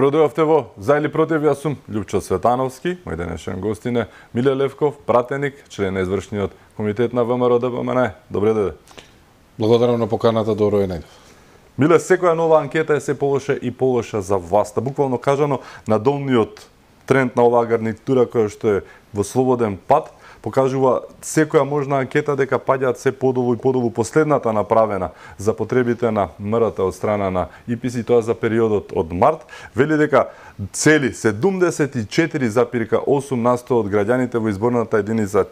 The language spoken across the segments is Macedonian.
Добро дојавте во или против јас сум Лјупчо Светановски, мој денешен гостин е Миле Левков, пратеник, член на извршниот комитет на ВМРО ДПМН. Добре дојде. Благодарам на поканата е најдов. Миле, секоја нова анкета е се полоша и полоша за власта. Буквално кажано, на надолниот тренд на оваа гарнитура која што е во слободен пат – покажува секоја можна анкета дека паѓаат се подолу и подолу последната направена за потребите на мрата од страна на ИПС и тоа за периодот од март, вели дека цели 74,8% од граѓаните во изборната единица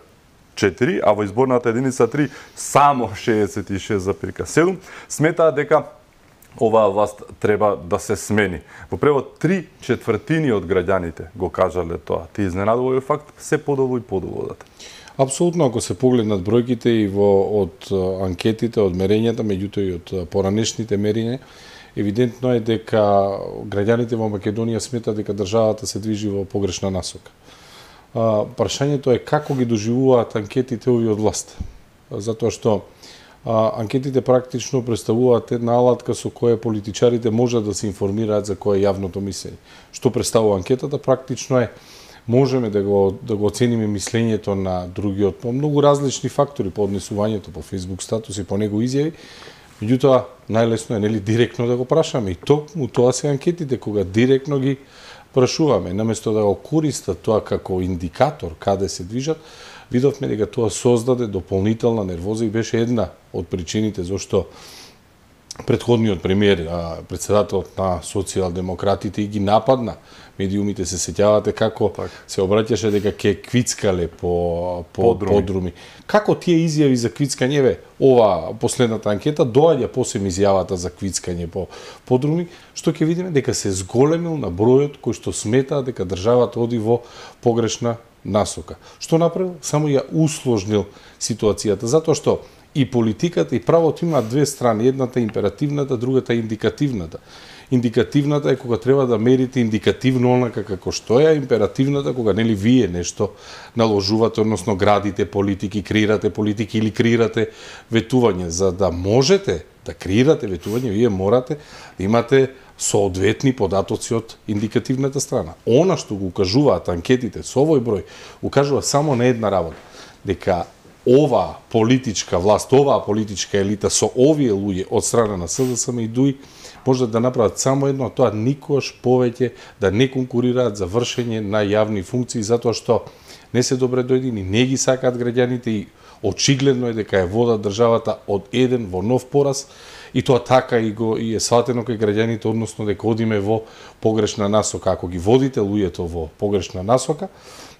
4, а во изборната единица 3 само 66,7 сметаат дека оваа власт треба да се смени. Во превод, три четвртини од граѓаните го кажале тоа. Ти изненадувај факт, се подолу и подолу одат. Апсолутно, ако се погледнат бројките и во од анкетите, од мерењата, меѓутоа и од поранешните мерење, евидентно е дека граѓаните во Македонија сметаат дека државата се движи во погрешна насока. А, прашањето е како ги доживуваат анкетите овие од власт. Затоа што анкетите практично представуваат една алатка со која политичарите можат да се информираат за кое јавното мислење. Што представува анкетата практично е можеме да го да го оцениме мислењето на другиот по многу различни фактори, по однесувањето, по Facebook статус и по него изјави. Меѓутоа, најлесно е нели директно да го прашаме и токму тоа се анкетите кога директно ги прашуваме, наместо да го користат тоа како индикатор каде се движат, видовме дека тоа создаде дополнителна нервоза и беше една од причините зашто предходниот премиер, председателот на социјалдемократите и ги нападна медиумите се сеќавате како так. се обраќаше дека ке квицкале по, по подруми. подруми. Како тие изјави за квицкање, ве, ова последната анкета доаѓа посебно изјавата за квицкање по подруми, што ќе видиме дека се зголемил на бројот кој што смета дека државата оди во погрешна насока. Што направил? Само ја усложнил ситуацијата, затоа што и политиката и правото имаат две страни, едната е императивната, другата е индикативната. Индикативната е кога треба да мерите индикативно онака како што е, а императивната кога нели вие нешто наложувате, односно градите политики, креирате политики или креирате ветување. За да можете да креирате ветување, вие морате да имате соодветни податоци од индикативната страна. Она што го укажуваат анкетите со овој број, укажува само на една работа, дека ова политичка власт, оваа политичка елита со овие луѓе од страна на СДСМ и ДУИ може да направат само едно, а тоа никош повеќе да не конкурираат за вршење на јавни функции, затоа што не се добре дојдени, не ги сакаат граѓаните и очигледно е дека е вода државата од еден во нов пораз и тоа така и го и е сватено кај граѓаните, односно дека одиме во погрешна насока. Ако ги водите луѓето во погрешна насока,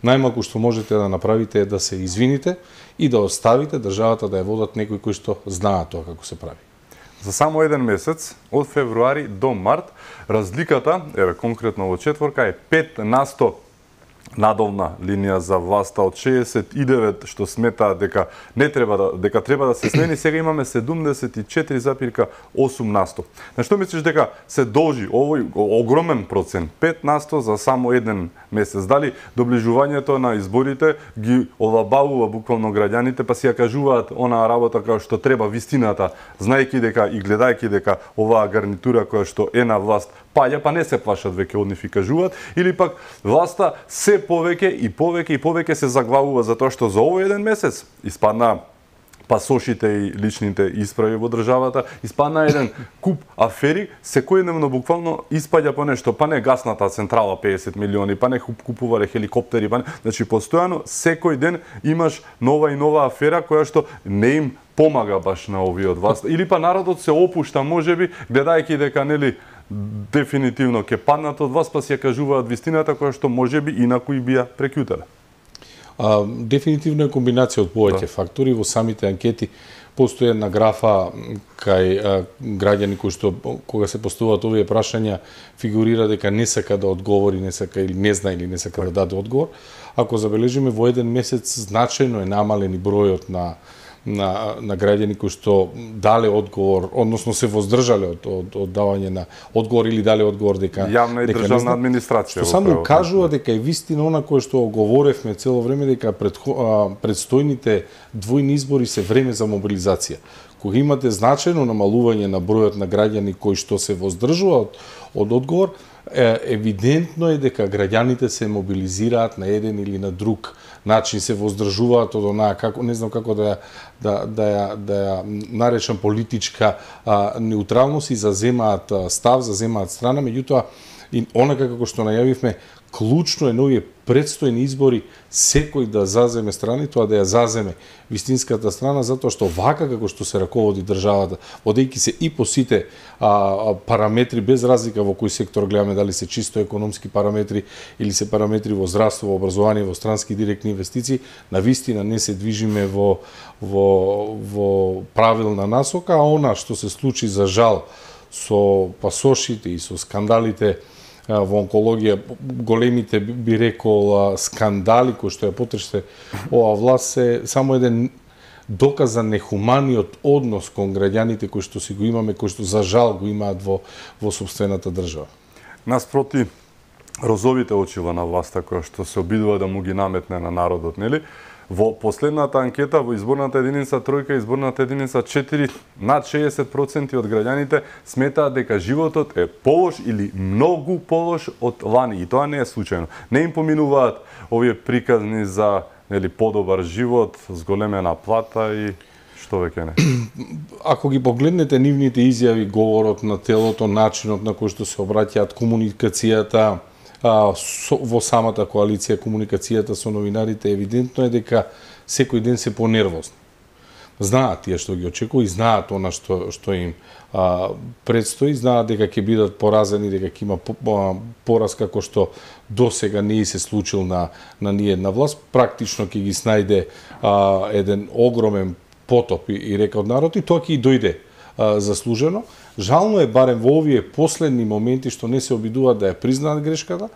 најмалку што можете да направите е да се извините и да оставите државата да ја водат некои кои што знаат тоа како се прави. За само еден месец, од февруари до март, разликата, еве конкретно во четворка, е 5 на 100 надолна линија за власта од 69 што сметаа дека не треба да дека треба да се смени, сега имаме 74,8 насто. На што мислиш дека се должи овој огромен процент 5 насто за само еден месец? Дали доближувањето на изборите ги олабавува буквално граѓаните, па си ја кажуваат онаа работа како што треба вистината, знаејќи дека и гледајќи дека оваа гарнитура која што е на власт паѓа, па не се плашат веќе од нив и кажуваат, или пак власта се повеќе и повеќе и повеќе се заглавува за тоа што за овој еден месец испадна пасошите и личните исправи во државата, испадна еден куп афери, секојдневно буквално испаѓа по нешто, па не гасната централа 50 милиони, па не купувале хеликоптери, па не... значи постојано секој ден имаш нова и нова афера која што не им помага баш на овие од вас. Или па народот се опушта можеби гледајќи дека нели дефинитивно ќе паднат од вас, па си ја кажуваат вистината која што може би инако и биа прекјутена. А, дефинитивно е комбинација од повеќе да. фактори во самите анкети постои една графа кај а, граѓани кои што кога се постуваат овие прашања фигурира дека не сака да одговори, не сака или не знае или не сака да даде одговор. Ако забележиме во еден месец значајно е намален и бројот на на, на граѓани кои што дале одговор, односно се воздржале од, од, од давање на одговор или дале одговор дека... Јавна и дека државна администрација. Што само кажува дека е вистина она која што оговоревме цело време дека пред, предстојните двојни избори се време за мобилизација кога имате значено намалување на бројот на граѓани кои што се воздржува од, од одговор, е, евидентно е дека граѓаните се мобилизираат на еден или на друг начин се воздржуваат од онаа како не знам како да да да ја да ја наречам политичка а, неутралност и заземаат став, заземаат страна, меѓутоа и онака како што најавивме, клучно е новиот предстојни избори секој да заземе страни, тоа да ја заземе вистинската страна, затоа што вака како што се раководи државата, водејќи се и по сите а, параметри, без разлика во кој сектор гледаме, дали се чисто економски параметри или се параметри во здравство, во образование, во странски директни инвестиции, на вистина не се движиме во, во, во правилна насока, а она што се случи за жал со пасошите и со скандалите, во онкологија големите би рекол скандали кои што ја потресе ова власт е само еден доказ за нехуманиот однос кон граѓаните кои што си го имаме, кои што за жал го имаат во во собствената држава. Нас проти розовите очила на власта која што се обидува да му ги наметне на народот, нели? Во последната анкета во изборната единица тројка, изборната единица 4, над 60% од граѓаните сметаат дека животот е полош или многу полош од лани и тоа не е случајно. Не им поминуваат овие приказни за нели подобар живот, зголемена плата и што веќе не. Ако ги погледнете нивните изјави, говорот на телото, начинот на кој што се обраќаат, комуникацијата, а, со, во самата коалиција комуникацијата со новинарите евидентно е дека секој ден се понервозни. Знаат тие што ги очекува и знаат она што што им а, предстои, знаат дека ќе бидат поразени, дека ќе има пораз како што до сега не се случил на, на ниедна власт. Практично ќе ги снајде а, еден огромен потоп и, и река од народ и тоа ќе и дојде а, заслужено. Жално е барем во овие последни моменти што не се обидуваат да ја признаат грешката,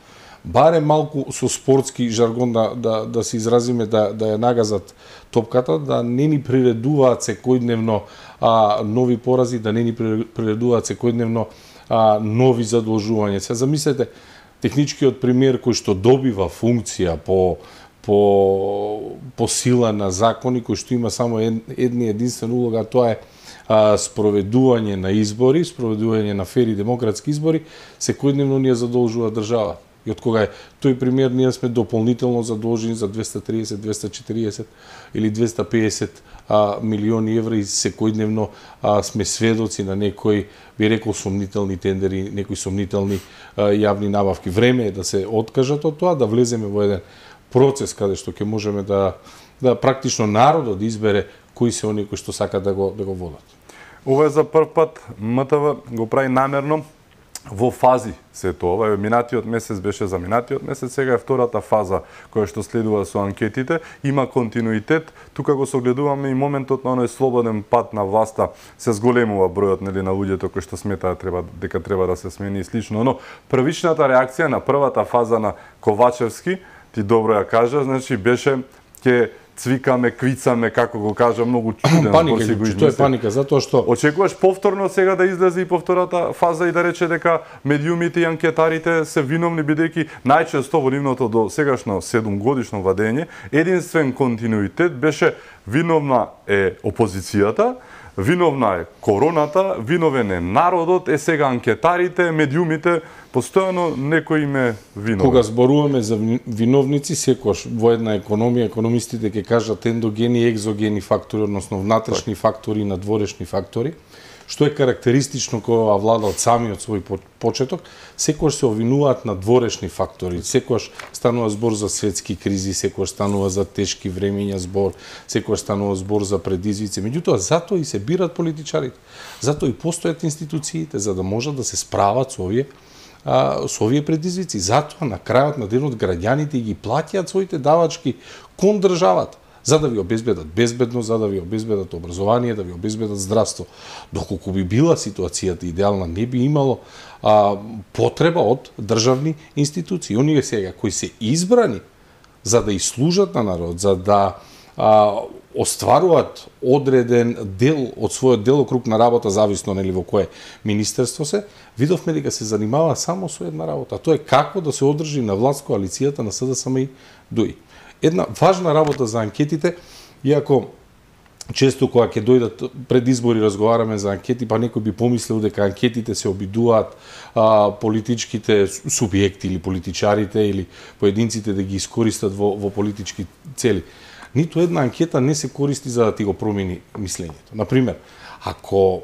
барем малку со спортски жаргон да, да, да се изразиме да, да ја нагазат топката, да не ни приредуваат секојдневно а, нови порази, да не ни приредуваат секојдневно а, нови задолжувања. Се замислете, техничкиот пример кој што добива функција по по по сила на закони кој што има само ед, едни единствена улога, тоа е а, спроведување на избори, спроведување на фери демократски избори, секојдневно ни ја задолжува држава. И од кога е тој пример, ние сме дополнително задолжени за 230, 240 или 250 а, милиони евра и секојдневно а, сме сведоци на некои, би рекол, сомнителни тендери, некои сомнителни а, јавни набавки. Време е да се откажат од тоа, да влеземе во еден процес каде што ќе можеме да да практично народот избере кои се оние кои што сака да го да го водат. Ова е за прв пат МТВ го прави намерно во фази се тоа. е минатиот месец беше за минатиот месец, сега е втората фаза која што следува со анкетите, има континуитет. Тука го согледуваме и моментот на оној слободен пат на власта се зголемува бројот нели на луѓето кои што сметаат треба дека треба да се смени и слично, но првичната реакција на првата фаза на Ковачевски ти добро ја кажа, значи беше ќе цвикаме, квицаме, како го кажа, многу чуден. Паника, си го тоа е паника, затоа што... Очекуваш повторно сега да излезе и повтората фаза и да рече дека медиумите и анкетарите се виновни, бидејќи најчесто во нивното до сегашно 7 годишно единствен континуитет беше виновна е опозицијата, Виновна е короната, виновен е народот, е сега анкетарите, медиумите, постојано некој е виновен. Кога зборуваме за виновници, секојаш во една економија, економистите ќе кажат ендогени и екзогени фактори, односно внатрешни така. фактори и надворешни фактори што е карактеристично кога влада од самиот свој почеток, секогаш се овинуваат на дворешни фактори, секогаш станува збор за светски кризи, секогаш станува за тешки времења збор, секогаш станува збор за предизвици. Меѓутоа, затоа и се бират политичарите, затоа и постојат институциите, за да можат да се справат со овие а, со овие предизвици. Затоа на крајот на денот граѓаните ги платиат своите давачки кон државата за да ви обезбедат безбедност, за да ви обезбедат образование, да ви обезбедат здравство. Доколку би била ситуацијата идеална, не би имало а, потреба од државни институции. Оние сега кои се избрани за да служат на народ, за да а, остваруваат одреден дел од својот делокруг на работа, зависно нели во кое министерство се, видовме дека се занимава само со една работа, а тоа е како да се одржи на власт коалицијата на СДСМ и ДУИ една важна работа за анкетите, иако често кога ќе дојдат пред избори разговараме за анкети, па некој би помислил дека анкетите се обидуваат а, политичките субјекти или политичарите или поединците да ги искористат во, во политички цели. Ниту една анкета не се користи за да ти го промени мислењето. Например, ако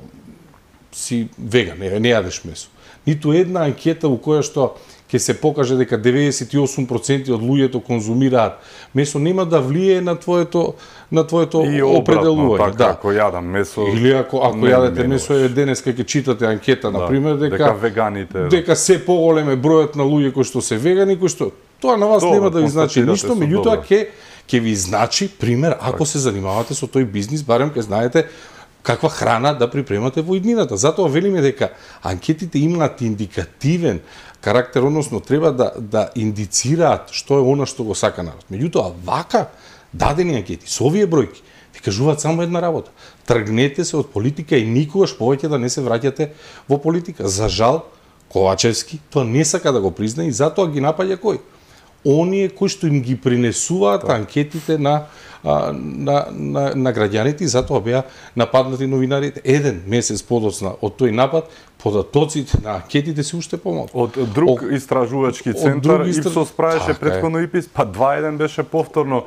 си веган, не, не јадеш месо, ниту една анкета у која што ќе се покаже дека 98% од луѓето конзумираат месо нема да влие на твоето на твоето и обратно, определување. Така, да. ако јадам месо или ако ако не, јадете не, месо е денеска ќе читате анкета да, на пример дека дека веганите да. дека се поголем е бројот на луѓе кои што се вегани кои што тоа на вас Добре, нема да ви значи ништо, меѓутоа ќе ќе ви значи пример ако так. се занимавате со тој бизнис, барем ќе знаете каква храна да припремате во иднината. Затоа велиме дека анкетите имаат индикативен карактер, односно треба да, да индицираат што е она што го сака народ. Меѓутоа, вака, дадени анкети, со овие бројки, ви кажуваат само една работа. Тргнете се од политика и никогаш повеќе да не се враќате во политика. За жал, Ковачевски тоа не сака да го призна и затоа ги напаѓа кој? оние кои што им ги принесуваат да. анкетите на на, на, на, на граѓаните и затоа беа нападнати новинарите. Еден месец подоцна од тој напад, податоците на анкетите се уште помалку. Од друг О, истражувачки центар, друг истр... ИПСОС правеше така предходно ИПИС, па 2-1 беше повторно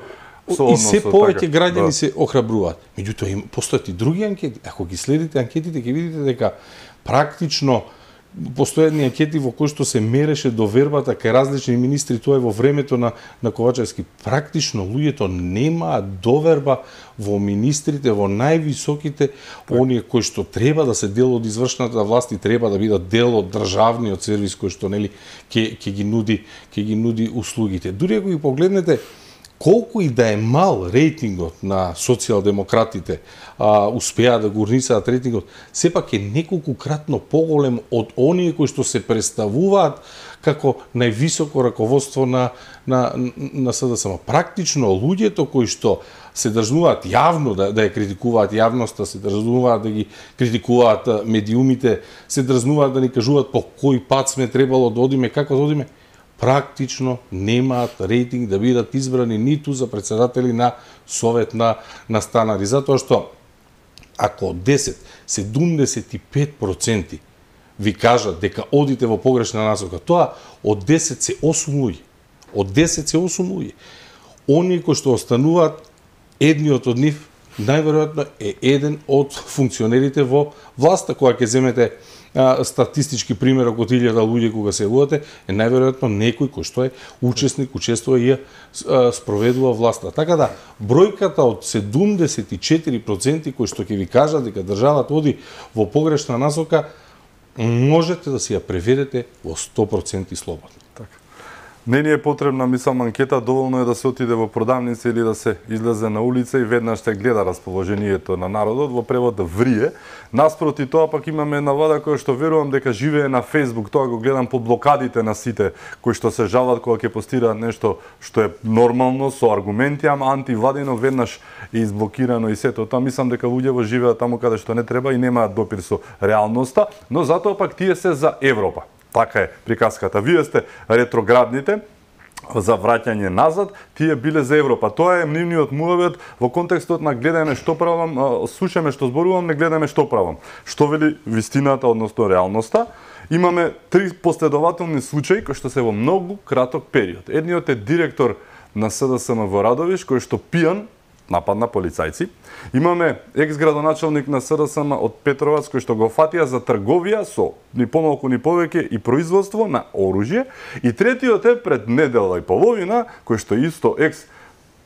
со и се повеќе така. граѓани да. се охрабруваат. Меѓутоа им постојат и други анкети. Ако ги следите анкетите ќе видите дека практично постојат ни анкети во кои што се мереше довербата кај различни министри, тоа е во времето на, на Ковачевски. Практично луѓето нема доверба во министрите, во највисоките, так. оние кои што треба да се дел од извршната власт и треба да бидат дел од државниот сервис кој што нели ке ќе ги нуди ќе ги нуди услугите. Дури ако ги погледнете колку и да е мал рейтингот на социјалдемократите, а, успеа да го урнисаат рейтингот, сепак е неколку кратно поголем од оние кои што се представуваат како највисоко раководство на, на, на СДСМ. Практично, луѓето кои што се држнуваат јавно да, да ја критикуваат јавноста, да се држнуваат да ги критикуваат медиумите, се држнуваат да ни кажуваат по кој пат сме требало да одиме, како да одиме, практично немаат рейтинг да бидат избрани ниту за председатели на Совет на, на станари. Затоа што ако 10, 75% ви кажат дека одите во погрешна насока, тоа од 10 се 8 луѓе. Од 10 се 8 луѓе. Оние кои што остануваат, едниот од нив најверојатно е еден од функционерите во власта која ќе земете а, статистички пример ако 1000 луѓе кога се селувате, е најверојатно некој кој што е учесник, учествува и спроведува власта. Така да, бројката од 74% кои што ќе ви кажат дека државата оди во погрешна насока, можете да си ја преведете во 100% слободно. Не ни е потребна мислам анкета, доволно е да се отиде во продавница или да се излезе на улица и веднаш ќе гледа расположението на народот, во превод да врие. Наспроти тоа пак имаме една влада која што верувам дека живее на Facebook, тоа го гледам по блокадите на сите кои што се жалат кога ќе постира нешто што е нормално со аргументи, ама антивладино веднаш е изблокирано и сето. Тоа мислам дека луѓе во живеат таму каде што не треба и немаат допир со реалноста, но затоа пак тие се за Европа. Така е приказката. Вие сте ретроградните, за враќање назад, тие биле за Европа. Тоа е нивниот мувавет во контекстот на гледаме што правам, слушаме што зборувам, не гледаме што правам. Што вели вистината, односно реалноста, имаме три последователни случаи кои што се во многу краток период. Едниот е директор на СДСМ во Радовиш, кој што пијан Напад на полицајци. Имаме екс-градоначалник на СРСМ од Петровац кој што го фатија за трговија со ни помалку ни повеќе и производство на оружје и третиот е пред недела и половина кој што исто екс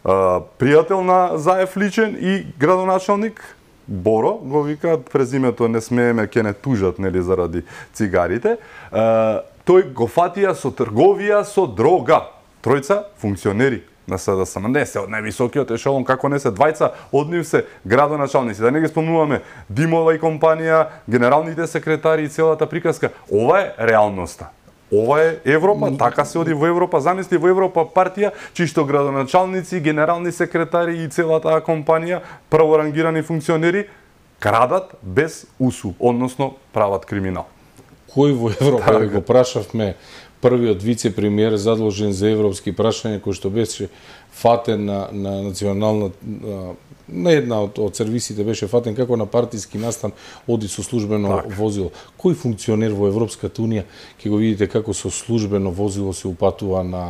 пријател на Заев личен и градоначалник Боро, го викаат презимето, не смееме, ке не тужат, нели, заради цигарите. тој го фатија со трговија со дрога. Тројца функционери на СДСМ. Не се од највисокиот ешелон, како не се двајца од нив се градоначалници. Да не ги спомнуваме Димова и компанија, генералните секретари и целата приказка. Ова е реалноста. Ова е Европа, така се оди во Европа. Замисли во Европа партија чишто градоначалници, генерални секретари и целата компанија, праворангирани функционери крадат без усу, односно прават криминал. Кој во Европа, така. го прашавме, првиот вице-премиер задолжен за европски прашања кој што беше фатен на, на национална на една од, од сервисите беше фатен како на партиски настан оди со службено так. возило. Кој функционер во Европската унија ќе го видите како со службено возило се упатува на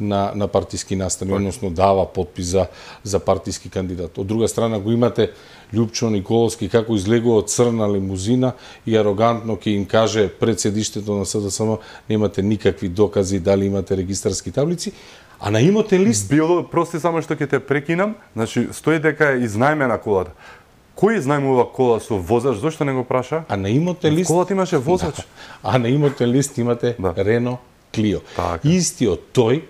на, на партиски настани, па. односно дава подпис за, за партиски кандидат. Од друга страна го имате Лјупчо Николовски како излегува од црна лимузина и арогантно ќе им каже пред седиштето на СДСМ немате никакви докази дали имате регистарски таблици, а на имотен лист... Било, прости само што ќе те прекинам, значи, стои дека е изнајмена колата. Кој знаемува кола со возач, зошто не го праша? А на имотен лист... Колата имаше возач. Да. А на имотен лист имате да. Рено Клио. Така. Истиот тој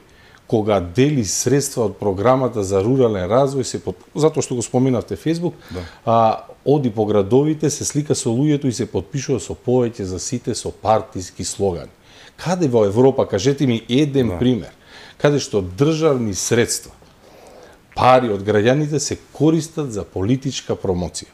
кога дели средства од програмата за рурален развој се под... затоа што го споменавте Facebook, да. а, оди по градовите, се слика со луѓето и се подпишува со повеќе за сите со партиски слогани. Каде во Европа, кажете ми еден да. пример, каде што државни средства, пари од граѓаните се користат за политичка промоција.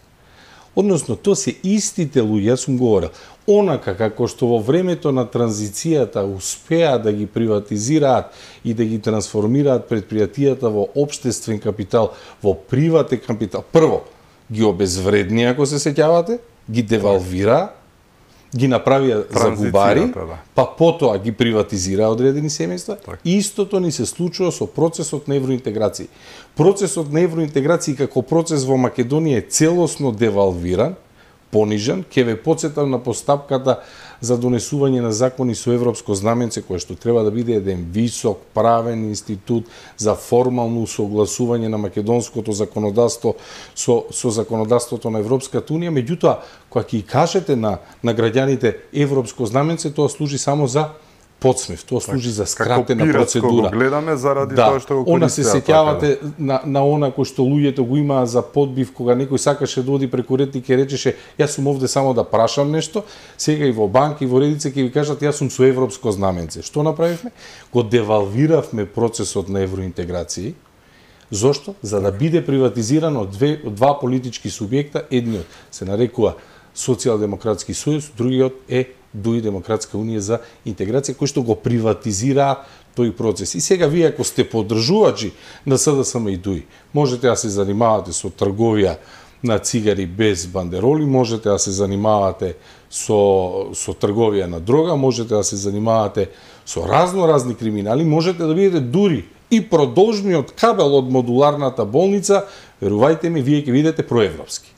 Односно, тоа се истите луѓе, јас сум говорил, онака како што во времето на транзицијата успеа да ги приватизираат и да ги трансформираат предпријатијата во обштествен капитал, во приватен капитал. Прво, ги обезвредни, ако се сетјавате, ги девалвира ги направија за губари, да. па потоа ги приватизираа одредени семејства. Така. Истото ни се случува со процесот на евроинтеграција. Процесот на евроинтеграција како процес во Македонија е целосно девалвиран, понижен, ке ве подсетам на постапката за донесување на закони со европско знаменце, кој што треба да биде еден висок, правен институт за формално согласување на македонското законодавство со, со законодавството на Европската Унија. Меѓутоа, кога ќе кажете на, на граѓаните европско знаменце, тоа служи само за подсмев. Тоа така, служи за скратена Како процедура. Како гледаме заради да. тоа што го Она се сеќавате да. на, на она кој што луѓето го имаа за подбив кога некој сакаше да оди преку ред и речеше јас сум овде само да прашам нешто, сега и во банки и во редица ке ви кажат јас сум со европско знаменце. Што направивме? Го девалвиравме процесот на евроинтеграција Зошто? За да биде приватизирано две, два политички субјекта, едниот се нарекува Социјалдемократски сојуз, другиот е дуи Демократска Унија за интеграција, кој што го приватизира тој процес. И сега вие ако сте поддржувачи на СДСМ и ДУИ, можете да се занимавате со трговија на цигари без бандероли, можете да се занимавате со, со трговија на дрога, можете да се занимавате со разно разни криминали, можете да бидете дури и продолжниот кабел од модуларната болница, верувајте ми, вие ќе видите проевропски.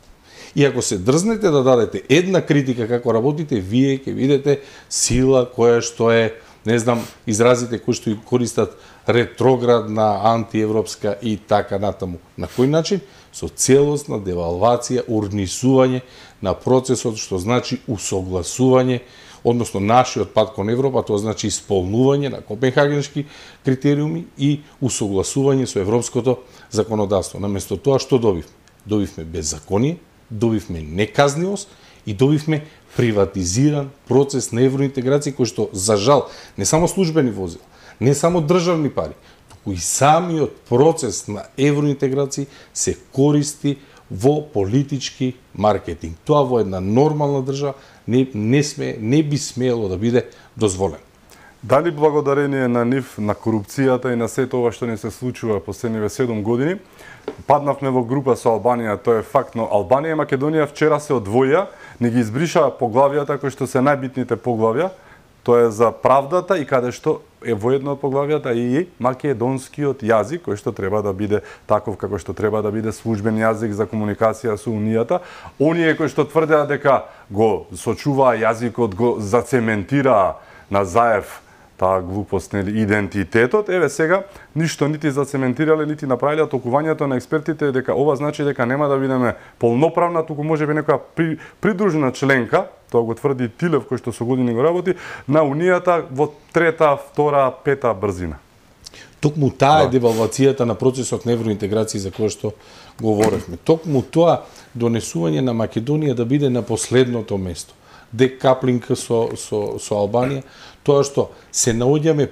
И ако се дрзнете да дадете една критика како работите, вие ќе видите сила која што е не знам, изразите кои што користат ретроградна, антиевропска и така натаму. На кој начин? Со целосна девалвација, урнисување на процесот, што значи усогласување, односно нашиот пат кон Европа, тоа значи исполнување на Копенхагенски критериуми и усогласување со европското законодавство. Наместо тоа што добивме? Добивме беззаконие, добивме неказниост и добивме приватизиран процес на евроинтеграција кој што, за жал, не само службени возила, не само државни пари, туку и самиот процес на евроинтеграција се користи во политички маркетинг. Тоа во една нормална држава не, не, сме, не би смело да биде дозволен Дали благодарение на нив, на корупцијата и на сето ова што не се случува последниве 7 години, паднавме во група со Албанија, тоа е факт, но Албанија и Македонија вчера се одвоја, не ги избришаа поглавијата кои што се најбитните поглавја, тоа е за правдата и каде што е во едно од поглавијата и македонскиот јазик кој што треба да биде таков како што треба да биде службен јазик за комуникација со унијата. Оние кои што тврдеа дека го сочуваа јазикот, го зацементираа на Заев таа глупост, нели, идентитетот, еве сега ништо нити зацементирале, нити направиле токувањето на експертите дека ова значи дека нема да бидеме полноправна, туку би некоја при, придружена членка, тоа го тврди Тилев кој што со години го работи, на унијата во трета, втора, пета брзина. Токму таа е да. девалвацијата на процесот на евроинтеграција за која што говоревме. Токму тоа донесување на Македонија да биде на последното место декаплинг со, со, со Албанија, тоа што се наоѓаме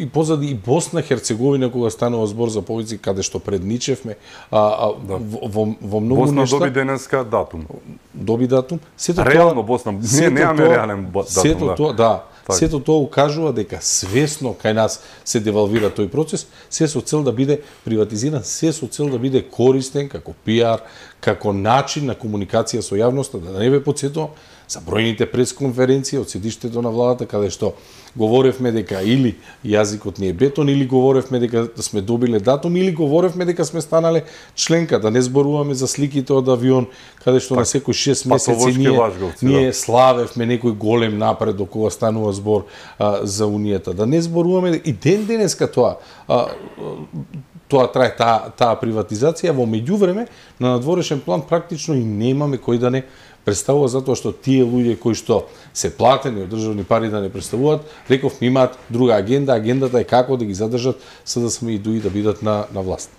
и позади и Босна Херцеговина кога станува збор за повици каде што предничевме а, а да. во, во многу Босна нешта Босна доби денеска датум. Доби датум. Сето реално тоа, Босна не немаме реален датум. Сето да. тоа, да. Так. Сето тоа укажува дека свесно кај нас се девалвира тој процес, се со цел да биде приватизиран, се со цел да биде користен како пиар, како начин на комуникација со јавноста, да не ве подсетувам, за бројните пресконференции од седиштето на владата, каде што говоревме дека или јазикот не е бетон, или говоревме дека сме добиле датум, или говоревме дека сме станале членка, да не зборуваме за сликите од авион, каде што так, па, на секој 6 па, па, месеци ние, важговци, ние да. славевме некој голем напред до кога станува збор а, за Унијата. Да не зборуваме, и ден денеска тоа, а, тоа трае таа, таа приватизација, во меѓувреме, на надворешен план практично и немаме кој да не представува затоа што тие луѓе кои што се платени од државни пари да не представуваат, рековме имаат друга агенда, агендата е како да ги задржат да сме и дуи да бидат на, на власт.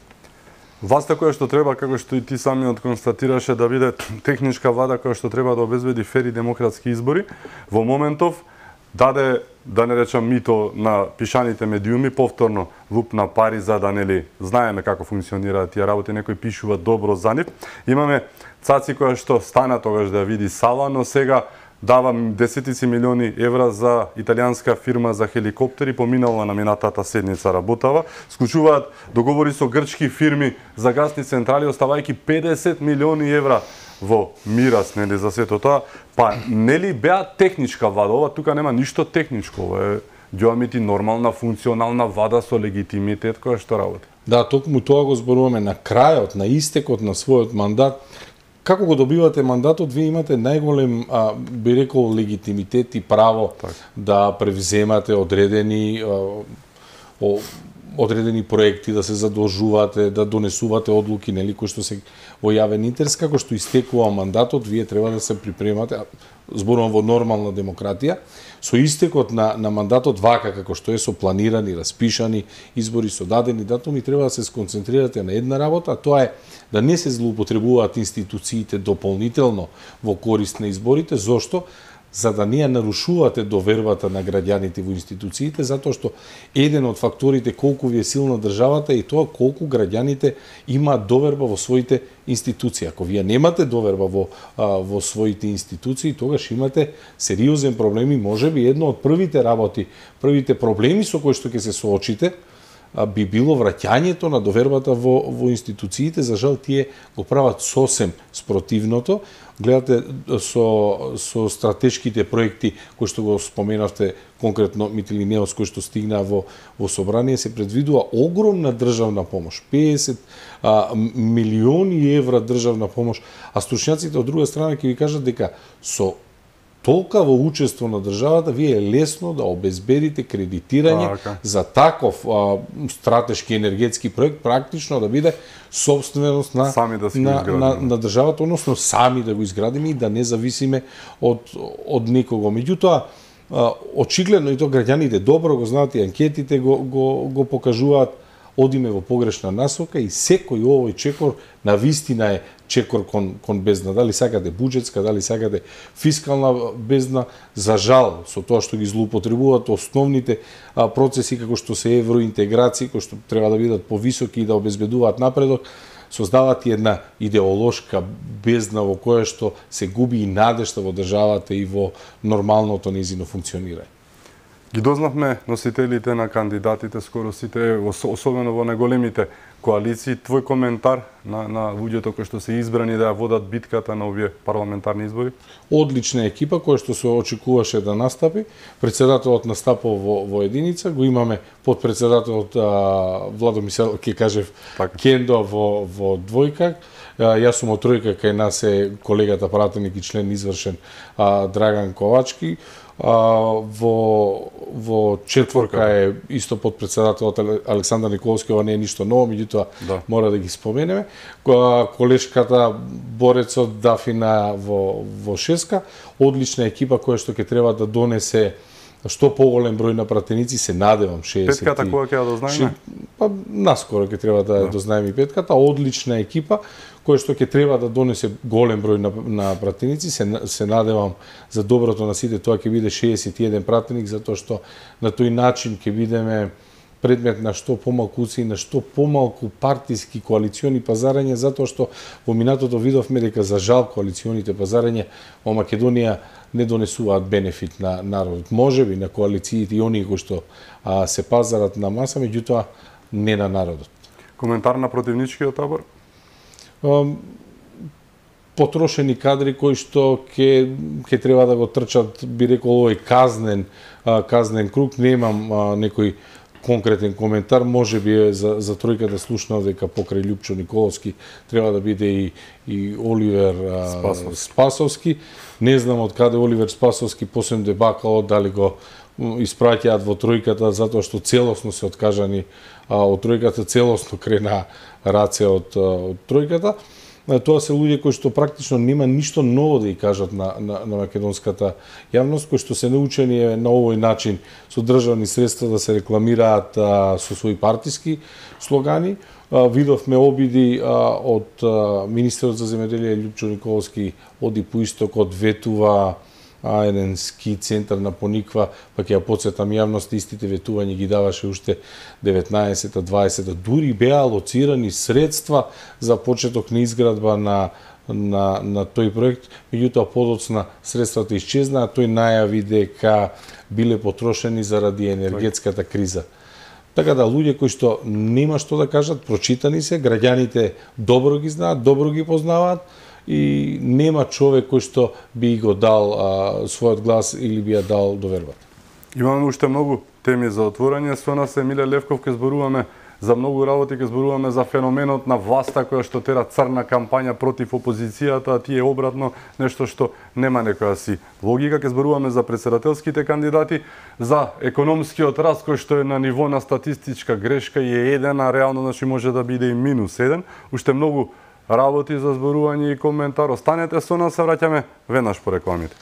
Власта која што треба, како што и ти самиот констатираше, да биде техничка влада која што треба да обезбеди фери демократски избори, во моментов даде, да не речам мито на пишаните медиуми, повторно луп на пари за да нели знаеме како функционираат тие работи, некои пишува добро за нив. Имаме Цаци која што стана тогаш да види сала, но сега дава десетици милиони евра за италијанска фирма за хеликоптери, поминала на минатата седница работава, склучуваат договори со грчки фирми за гасни централи, оставајќи 50 милиони евра во мирас, нели, за сето тоа. Па, нели беа техничка вада, ова тука нема ништо техничко, ова е дјоамити нормална функционална вада со легитимитет која што работи. Да, токму тоа го зборуваме на крајот, на истекот на својот мандат, како го добивате мандатот, вие имате најголем, а, би рекол, легитимитет и право так. да превземате одредени а, о, одредени проекти, да се задолжувате, да донесувате одлуки, нели, кои што се во јавен интерес, како што истекува мандатот, вие треба да се припремате, зборувам во нормална демократија, со истекот на, на мандатот вака, како што е со планирани, распишани избори, со дадени датуми, треба да се сконцентрирате на една работа, а тоа е да не се злоупотребуваат институциите дополнително во корист на изборите, зошто? за да не ја нарушувате довербата на граѓаните во институциите, затоа што еден од факторите колку ви е силна државата е тоа колку граѓаните имаат доверба во своите институции. Ако вие немате доверба во, а, во своите институции, тогаш имате сериозен проблем и може би едно од првите работи, првите проблеми со кои што ќе се соочите, би било враќањето на довербата во, во институциите. За жал, тие го прават сосем спротивното гледате со, со стратешките проекти кои што го споменавте, конкретно Митилинеос кој што стигна во, во Собрание, се предвидува огромна државна помош, 50 а, милиони евра државна помош, а стручњаците од друга страна ќе ви кажат дека со толкаво учество на државата, вие е лесно да обезбедите кредитирање така. за таков а, стратешки енергетски проект, практично да биде собственост на, сами да на, на, на државата, односно сами да го изградиме и да не зависиме од, од никого. Меѓутоа, очигледно и тоа граѓаните добро го знаат и анкетите го, го, го покажуваат, одиме во погрешна насока и секој овој чекор на вистина е чекор кон, кон бездна. Дали сакате буџетска, дали сакате фискална бездна, за жал со тоа што ги злоупотребуваат основните а, процеси како што се евроинтеграција, кои што треба да бидат повисоки и да обезбедуваат напредок, создаваат една идеолошка бездна во која што се губи и надежта во државата и во нормалното низино функционирање ги дознавме носителите на кандидатите, скоро сите, особено во неголемите коалиции. Твој коментар на, на луѓето кои што се избрани да ја водат битката на овие парламентарни избори? Одлична екипа која што се очекуваше да настапи. Председателот настапо во, во единица, го имаме подпредседателот Владо Мисел, ке каже така. Кендо во, во двојка. Јас сум од тројка, кај нас е колегата пратеник и член извршен а, Драган Ковачки а, во во четворка е исто подпредседателот Александар Николовски, ова не е ништо ново, меѓутоа да. мора да ги споменеме. Колешката борецот Дафина во во шеска, одлична екипа која што ќе треба да донесе што поголем број на пратеници се надевам 60. Петката кога ќе ја дознаеме? Па наскоро ќе треба да, да. дознаеме петката, одлична екипа која што ќе треба да донесе голем број на, на пратеници, се, се надевам за доброто на сите, тоа ќе биде 61 пратеник, затоа што на тој начин ќе бидеме предмет на што помалку уци и на што помалку партиски коалициони пазарање, затоа што во минатото видовме дека за жал коалиционите пазарање во Македонија не донесуваат бенефит на народот. Може би на коалициите и оние кои што а, се пазарат на маса, меѓутоа не на народот. Коментар на противничкиот табор? потрошени кадри кои што ќе ке треба да го трчат би рекол овој казнен а, казнен круг немам а, некој конкретен коментар, може би е за, за да слушна дека покрај Лјупчо Николовски треба да биде и, и Оливер а, Спасовски. Спасовски. Не знам од каде Оливер Спасовски посем дебакало, дали го испраќаат во тројката затоа што целосно се откажани а, од тројката, целосно крена раце од, од тројката тоа се луѓе кои што практично нема ништо ново да ја кажат на, на, на македонската јавност, кои што се научени е на овој начин со државни средства да се рекламираат а, со своји партиски слогани. А, видовме обиди а, од а, министерот за земјоделие Лјупчо Николовски оди по истокот, ветува а еден ски центар на Пониква, па ќе ја подсетам јавност, истите ветувања ги даваше уште 19-та, 20 дури беа алоцирани средства за почеток на изградба на на, на тој проект, меѓутоа подоцна средствата исчезнаа, тој најави дека биле потрошени заради енергетската криза. Така да, луѓе кои што нема што да кажат, прочитани се, граѓаните добро ги знаат, добро ги познаваат, и нема човек кој што би го дал а, својот глас или би ја дал довербата. Да Имаме уште многу теми за отворање. Со нас Миле Левков ке зборуваме за многу работи, ке зборуваме за феноменот на власта која што тера црна кампања против опозицијата, а тие обратно нешто што нема некоја си логика. Ке зборуваме за председателските кандидати, за економскиот раст кој што е на ниво на статистичка грешка и е еден, а реално значи може да биде и минус еден. Уште многу работи за зборување и коментар. Останете со нас, се враќаме веднаш по рекламите.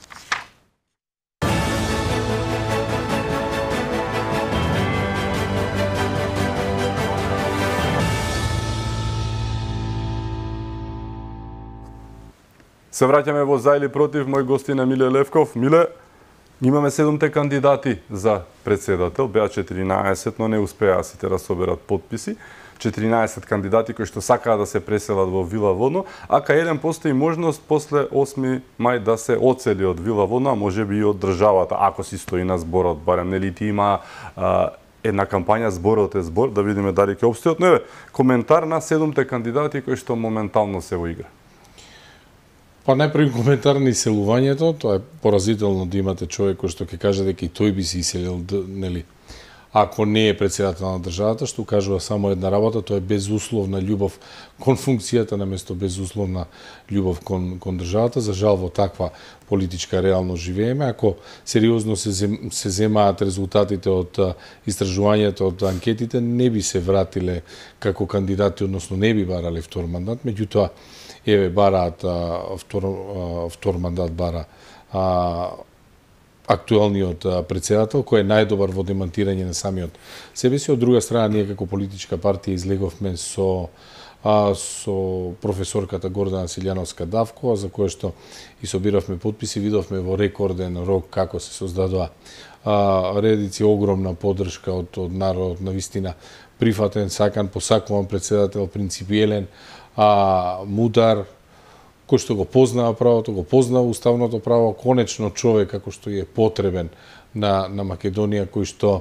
Се враќаме во за или против, мој гостина Миле Левков. Миле, имаме седомте кандидати за председател, беа 14, но не успеа сите да соберат подписи. 14 кандидати кои што сакаа да се преселат во Вила Водно, а кај еден постои можност после 8 мај да се оцели од Вила Водно, а би и од државата, ако си стои на зборот, барем нели ти има а, една кампања зборот е збор, да видиме дали ќе обстојат. Но еве, коментар на седумте кандидати кои што моментално се во игра. Па најпрви коментар на иселувањето, тоа е поразително да имате човек кој што ќе каже дека и тој би се иселил, нели, ако не е председател на државата, што кажува само една работа, тоа е безусловна љубов кон функцијата наместо безусловна љубов кон кон државата. За жал во таква политичка реалност живееме. Ако сериозно се зем, се земаат резултатите од истражувањето од анкетите, не би се вратиле како кандидати, односно не би барале втор мандат, меѓутоа еве бараат а, втор а, втор мандат бара а, актуелниот председател, кој е најдобар во демонтирање на самиот себе си. Од друга страна, ние како политичка партија излеговме со а, со професорката Гордана Силјановска Давко, за која што и собиравме подписи, видовме во рекорден рок како се создадува а, редици огромна поддршка од, од народ, на вистина прифатен, сакан, посакуван председател, принципиелен, а, мудар, кој што го познава правото, го познава уставното право, конечно човек како што е потребен на, на Македонија, кој што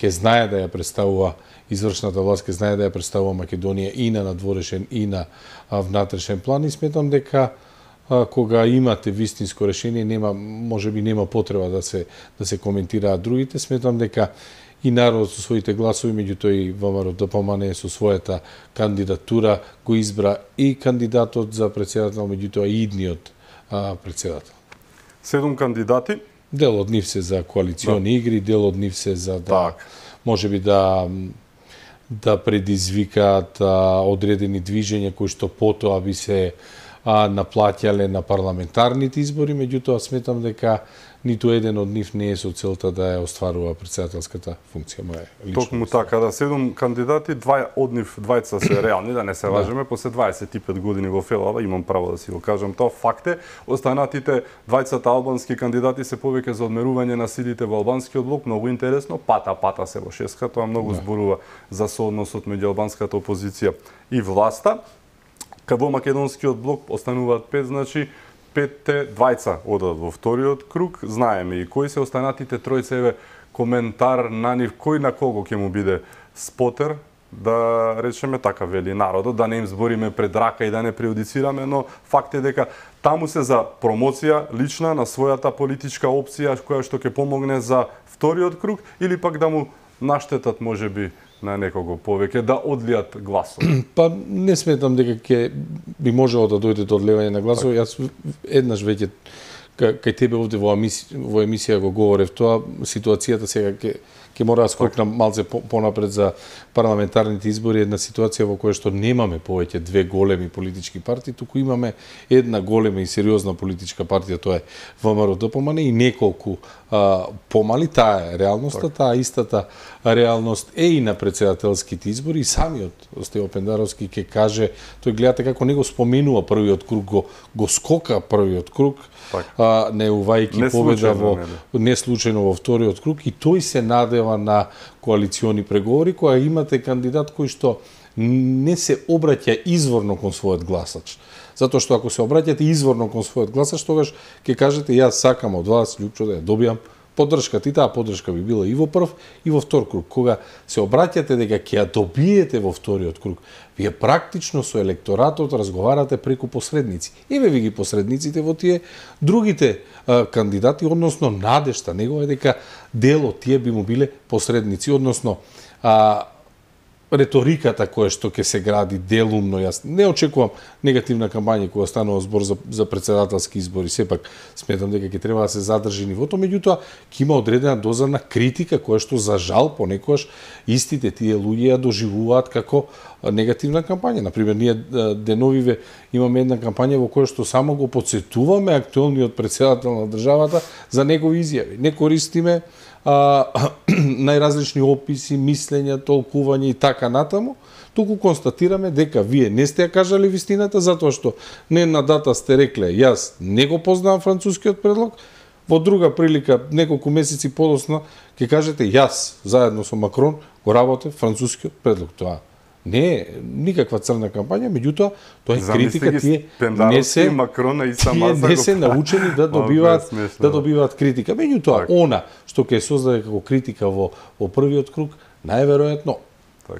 ќе знае да ја представува извршната власт, ќе знае да ја представува Македонија и на надворешен и на внатрешен план и сметам дека а, кога имате вистинско решение нема можеби нема потреба да се да се коментираат другите сметам дека и народот со своите гласови, меѓутоа и ВМРО да помане со својата кандидатура го избра и кандидатот за председател, меѓутоа и идниот а, председател. Седум кандидати. Дел од нив се за коалициони да. игри, дел од нив се за да так. може би да да предизвикаат а, одредени движења кои што потоа би се а, наплатјале на парламентарните избори, меѓутоа сметам дека ниту еден од нив не е со целта да ја остварува председателската функција. Моја лично. Токму така, да седум кандидати, два од нив двајца се реални, да не се да. лажеме, да. после 25 години во Фелава, имам право да си го кажам тоа, факт е, останатите двајцата албански кандидати се повеќе за одмерување на силите во албанскиот блок, многу интересно, пата пата се во шеска, тоа многу да. зборува за соодносот меѓу албанската опозиција и власта. Кај во македонскиот блок остануваат пет, значи петте двајца одат во вториот круг, знаеме и кои се останатите тројца еве коментар на нив кој на кого ќе му биде спотер да речеме така вели народот, да не им збориме пред рака и да не преодицираме, но факт е дека таму се за промоција лична на својата политичка опција која што ќе помогне за вториот круг или пак да му наштетат можеби би на некого повеќе да одлијат гласови? Па не сметам дека ќе би можело да дојде до одлевање на гласови. Така. Јас еднаш веќе кај тебе овде во емисија, во емисија го говорев тоа, ситуацијата сега ќе ке ќе мора да скокнам малце понапред за парламентарните избори, една ситуација во која што немаме повеќе две големи политички партии, туку имаме една голема и сериозна политичка партија, тоа е ВМРО ДПМН и неколку а, помали, таа е реалноста, така. таа истата реалност е и на председателските избори и самиот Стево Пендаровски ќе каже, тој гледате како него споменува првиот круг, го, го скока првиот круг, Така. а, не победа во не да. случајно во вториот круг и тој се надева на коалициони преговори која имате кандидат кој што не се обраќа изворно кон својот гласач. Затоа што ако се обраќате изворно кон својот гласач, тогаш ќе кажете јас сакам од вас Лјупчо да ја добијам поддршката и таа поддршка би била и во прв и во втор круг. Кога се обраќате дека ќе ја добиете во вториот круг, вие практично со електоратот разговарате преку посредници. Еве ви ги посредниците во тие другите а, кандидати, односно надешта негова е дека дел од тие би му биле посредници, односно а, реториката која што ќе се гради делумно, јас не очекувам негативна кампања која станува збор за, за председателски избори, сепак сметам дека ќе треба да се задржи нивото, меѓутоа ќе има одредена доза на критика која што за жал понекогаш истите тие луѓе ја да доживуваат како негативна кампања. Например, ние деновиве имаме една кампања во која што само го подсетуваме актуелниот председател на државата за негови изјави. Не користиме а, најразлични описи, мислења, толкување и така натаму, туку констатираме дека вие не сте ја кажали вистината, затоа што не на дата сте рекле, јас не го познавам францускиот предлог, во друга прилика, неколку месеци подосна, ќе кажете, јас, заедно со Макрон, го работе францускиот предлог. Тоа Не е никаква црна кампања, меѓутоа тоа е критика тие не се Макрона и тие не се научени да добиваат да добиваат критика. Меѓутоа така. она што ќе создаде како критика во во првиот круг најверојатно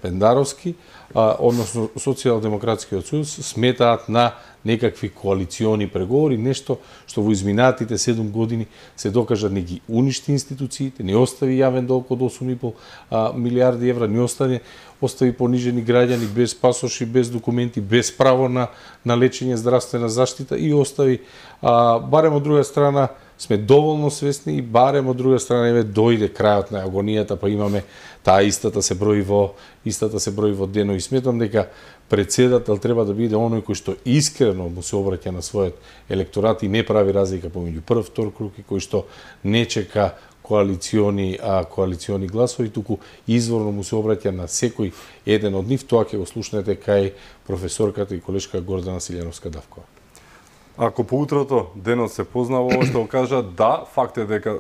Пендаровски, а, односно Социјалдемократскиот сојуз сметаат на некакви коалициони преговори, нешто што во изминатите 7 години се докажа не ги уништи институциите, не остави јавен долг од 8,5 милиарди евра, не остане, остави понижени граѓани без пасоши, без документи, без право на, на лечење, здравствена заштита и остави, а, барем од друга страна, сме доволно свесни и барем од друга страна еве дојде крајот на агонијата, па имаме таа истата се број во истата се број во дено и сметам дека председател треба да биде оној кој што искрено му се обраќа на својот електорат и не прави разлика помеѓу прв, втор круг и кој што не чека коалициони а коалициони гласови, туку изворно му се обраќа на секој еден од нив, тоа ќе го слушнете кај професорката и колешка Гордана Силјановска Давкова. Ако поутрото денот се познава ово што кажа, да, факт е дека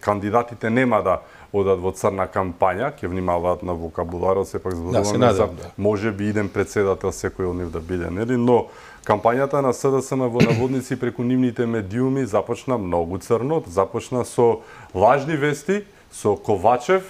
кандидатите нема да одат во црна кампања, ќе внимаваат на вокабуларот, сепак зборуваме да, за да. може би еден председател секој од нив да биде, нели? Но кампањата на СДСМ во наводници преку нивните медиуми започна многу црно, започна со лажни вести, со Ковачев,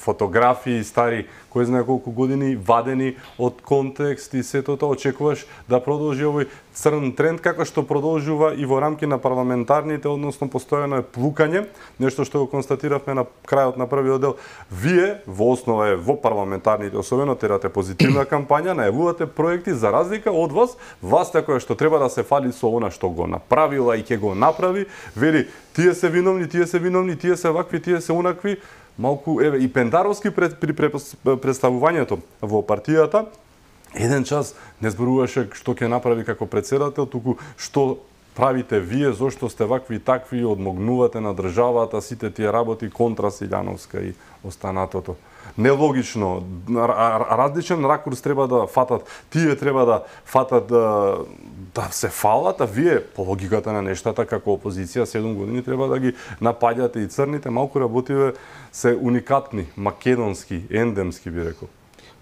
фотографии стари кој знае колку години вадени од контекст и сето тоа очекуваш да продолжи овој црн тренд како што продолжува и во рамки на парламентарните, односно постојано е плукање, нешто што го констатиравме на крајот на првиот дел. Вие во основа е во парламентарните, особено терате позитивна кампања, најавувате проекти за разлика од вас, вас која што треба да се фали со она што го направила и ќе го направи, вели тие се виновни, тие се виновни, тие се вакви, тие се онакви малку еве и Пендаровски пред, при представувањето во партијата еден час не зборуваше што ќе направи како председател, туку што правите вие, зошто сте вакви и такви, одмогнувате на државата, сите тие работи контра Силјановска и останатото. Нелогично, различен ракурс треба да фатат, тие треба да фатат да се фалат, а вие по логиката на нештата како опозиција 7 години треба да ги напаѓате и црните малку работиве се уникатни, македонски, ендемски би рекол.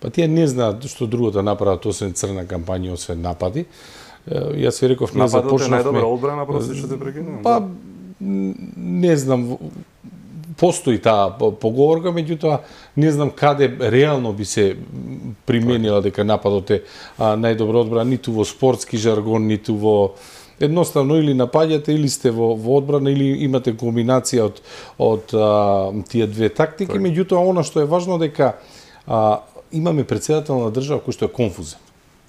Па тие не знаат што друго да направат освен црна кампања, освен напади. Јас ви реков, не започнавме... Нападот е најдобра одбрана, просто што те прекинувам. Па, не знам, постои таа поговорка, меѓутоа не знам каде реално би се применила дека нападот е најдобро одбрана, ниту во спортски жаргон, ниту во едноставно или напаѓате или сте во, во одбрана или имате комбинација од од а, тие две тактики, меѓутоа она што е важно дека а, имаме председател на држава кој што е конфузен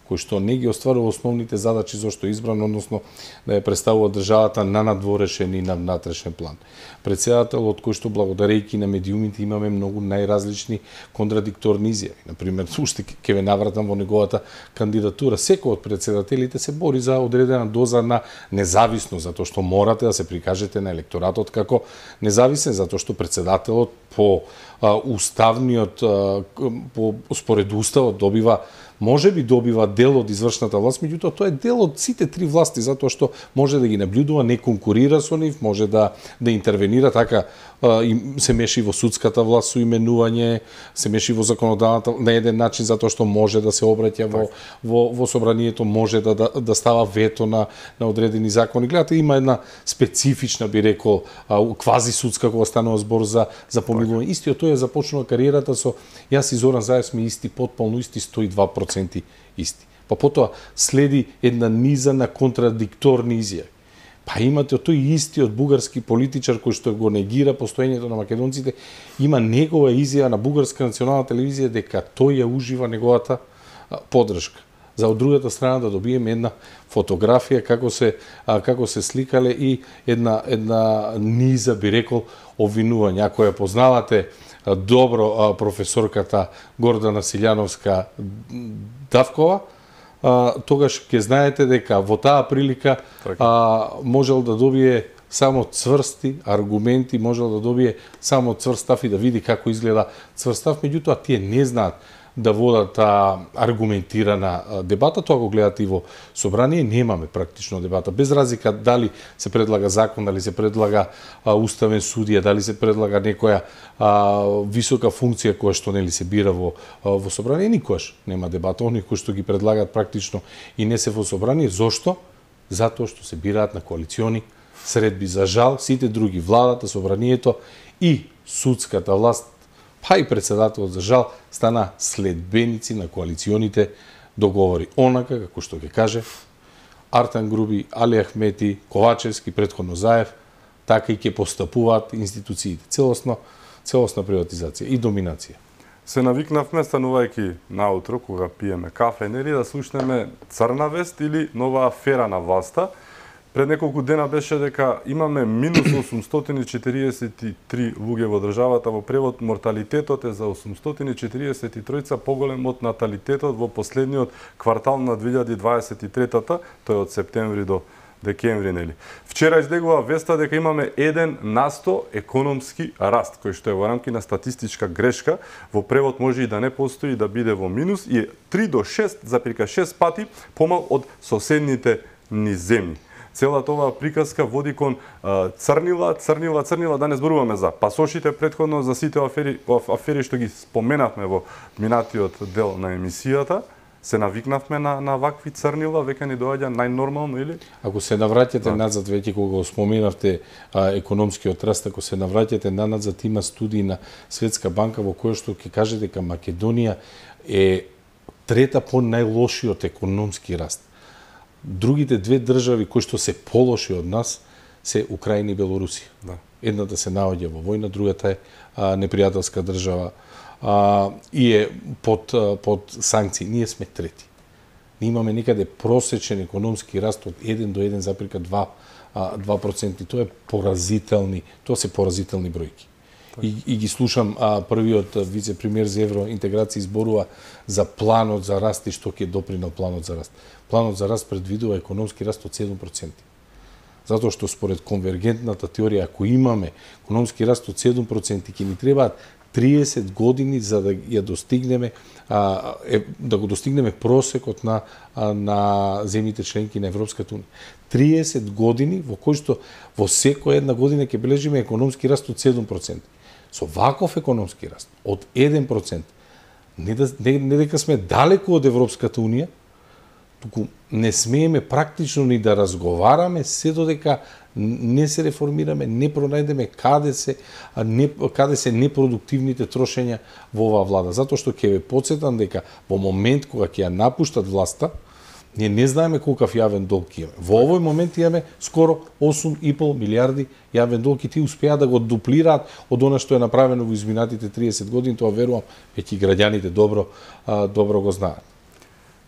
кој што не ги остварува основните задачи зашто е избран, односно да ја представува државата на надворешен и на внатрешен план. Председател од кој што благодарејќи на медиумите имаме многу најразлични контрадикторни изјави. Например, уште ке ве навратам во неговата кандидатура. Секој од председателите се бори за одредена доза на независност, затоа што морате да се прикажете на електоратот како независен, затоа што председателот по уставниот по според уставот добива може би добива дел од извршната власт, меѓутоа тоа е дел од сите три власти, затоа што може да ги наблюдува, не конкурира со нив, може да, да интервенира така се меши во судската власт со именување, се меши во законодавната на еден начин затоа што може да се обраќа во во во собранието, може да да, да става вето на на одредени закони. Гледате, има една специфична би рекол квази судска кога станува збор за за помилување. Истиот тој е започнува кариерата со јас и Зоран Заев сме исти, потполно исти, 102% исти. Па потоа следи една низа на контрадикторни изјави Па имате од тој истиот бугарски политичар кој што го негира постоењето на македонците, има негова изјава на бугарска национална телевизија дека тој ја ужива неговата подршка. За од другата страна да добиеме една фотографија како се а, како се сликале и една една низа би рекол обвинување Ако ја познавате добро професорката Гордана Силјановска Давкова, а, тогаш ќе знаете дека во таа прилика така. а, можел да добие само цврсти аргументи, можел да добие само цврстав и да види како изгледа цврстав, меѓутоа тие не знаат да водат а, аргументирана дебата, тоа го гледате и во собрание, немаме практично дебата. Без разлика дали се предлага закон, дали се предлага а, уставен судија, дали се предлага некоја а, висока функција која што нели се бира во а, во собрание, никош нема дебата. Они кои што ги предлагаат практично и не се во собрание, зошто? Затоа што се бираат на коалициони средби за жал, сите други владата, собранието и судската власт па и председателот за жал стана следбеници на коалиционите договори. Онака, како што ќе каже, Артан Груби, Али Ахмети, Ковачевски, предходно Заев, така и ќе постапуваат институциите. Целосно, целосна приватизација и доминација. Се навикнавме, станувајќи наутро, кога пиеме кафе, нели да слушнеме црна вест или нова афера на власта, Пред неколку дена беше дека имаме минус 843 луѓе во државата во превод морталитетот е за 843 поголем од наталитетот во последниот квартал на 2023-та, тоа е од септември до декември, нели. Вчера излегува веста дека имаме 1 на 100 економски раст, кој што е во рамки на статистичка грешка, во превод може и да не постои, да биде во минус и е 3 до 6 пати помал од соседните ни земји целата оваа приказка води кон црнила, црнила, црнила, да не зборуваме за пасошите предходно, за сите афери, афери што ги споменавме во минатиот дел на емисијата се навикнавме на, на вакви црнила, веќе ни доаѓа најнормално, или? Ако се навратите да. назад, веќе кога го споменавте а, економскиот раст, ако се навратите на назад, има студии на Светска банка во која што ќе кажете дека Македонија е трета по најлошиот економски раст другите две држави кои што се полоши од нас се Украина и Белорусија. Да. Едната се наоѓа во војна, другата е а, непријателска држава а, и е под, а, под санкции. Ние сме трети. Ние имаме некаде просечен економски раст од 1 до 1,2 2%. Тоа е поразителни, тоа се поразителни бројки и, и ги слушам а, првиот вице-премиер за евроинтеграција изборува за планот за раст и што ќе допринал планот за раст. Планот за раст предвидува економски раст од 7%. Затоа што според конвергентната теорија, ако имаме економски раст од 7%, ќе ни требаат 30 години за да ја достигнеме а, е, да го достигнеме просекот на а, на земјите членки на Европската унија. 30 години во кои што во секоја една година ќе бележиме економски раст од 7% со ваков економски раст од 1%, не, да, не, не дека сме далеку од Европската Унија, туку не смееме практично ни да разговараме се додека не се реформираме, не пронајдеме каде се не, каде се непродуктивните трошења во оваа влада. Затоа што ќе ве подсетам дека во момент кога ќе ја напуштат власта, Ние не знаеме колкав јавен долг имаме. Во овој момент имаме скоро 8,5 милиарди јавен долг и ти успеа да го дуплираат од она што е направено во изминатите 30 години, тоа верувам веќе граѓаните добро добро го знаат.